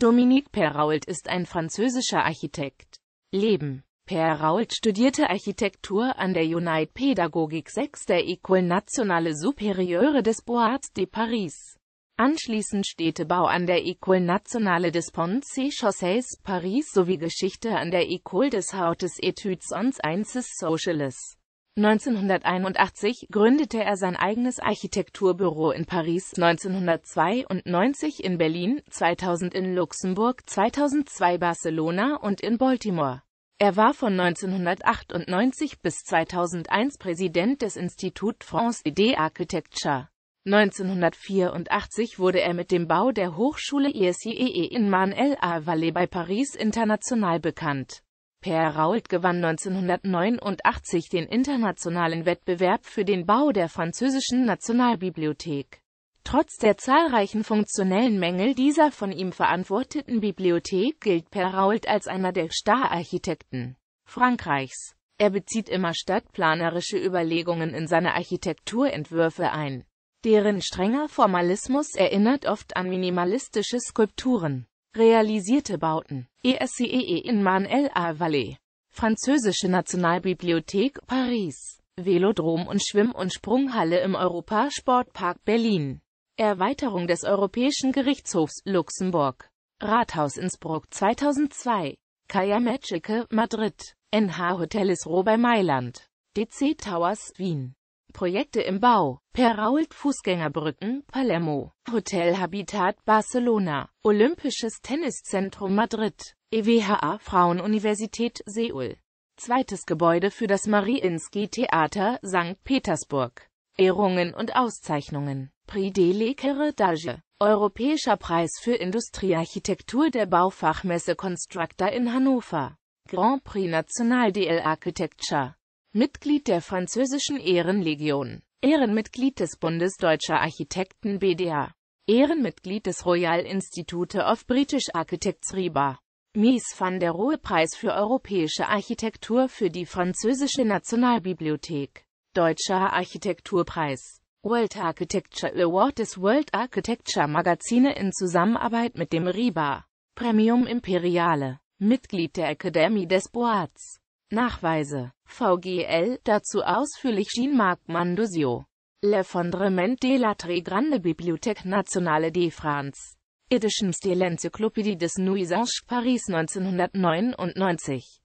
Dominique Perrault ist ein französischer Architekt. Leben Perrault studierte Architektur an der Unite Pédagogique 6 der École Nationale Supérieure des Beaux-Arts de Paris. Anschließend Städtebau an der École Nationale des Ponts et Chaussées Paris sowie Geschichte an der École des Hautes Etudes en Sciences Sociales. 1981 gründete er sein eigenes Architekturbüro in Paris, 1992 in Berlin, 2000 in Luxemburg, 2002 Barcelona und in Baltimore. Er war von 1998 bis 2001 Präsident des Institut France Idée Architecture. 1984 wurde er mit dem Bau der Hochschule ISIEE e in marne la vallée bei Paris international bekannt. Per Rault gewann 1989 den internationalen Wettbewerb für den Bau der französischen Nationalbibliothek. Trotz der zahlreichen funktionellen Mängel dieser von ihm verantworteten Bibliothek gilt Per Rault als einer der Stararchitekten Frankreichs. Er bezieht immer stadtplanerische Überlegungen in seine Architekturentwürfe ein. Deren strenger Formalismus erinnert oft an minimalistische Skulpturen. Realisierte Bauten ESCEE e e in marne El Valais Französische Nationalbibliothek Paris Velodrom und Schwimm- und Sprunghalle im Europasportpark Berlin Erweiterung des Europäischen Gerichtshofs Luxemburg Rathaus Innsbruck 2002 Kaya Magica, Madrid NH Hoteles bei Mailand DC Towers, Wien Projekte im Bau. Perault Fußgängerbrücken, Palermo. Hotel Habitat Barcelona. Olympisches Tenniszentrum Madrid. EWHA Frauenuniversität Seoul. Zweites Gebäude für das Mariinsky-Theater St. Petersburg. Ehrungen und Auszeichnungen. Prix de l'Equerredage. Europäischer Preis für Industriearchitektur der Baufachmesse Constructor in Hannover. Grand Prix National de l'Architecture. Mitglied der französischen Ehrenlegion, Ehrenmitglied des Bundesdeutscher Architekten BDA, Ehrenmitglied des Royal Institute of British Architects RIBA, Mies van der Rohe Preis für europäische Architektur für die französische Nationalbibliothek, Deutscher Architekturpreis, World Architecture Award des World Architecture Magazine in Zusammenarbeit mit dem RIBA, Premium Imperiale, Mitglied der Académie des Boards. Nachweise VGL, dazu ausführlich Jean-Marc Mandusio. Le Fondrement de la très grande Bibliothèque nationale de France. Editions de l'Encyclopédie des Nuisances Paris 1999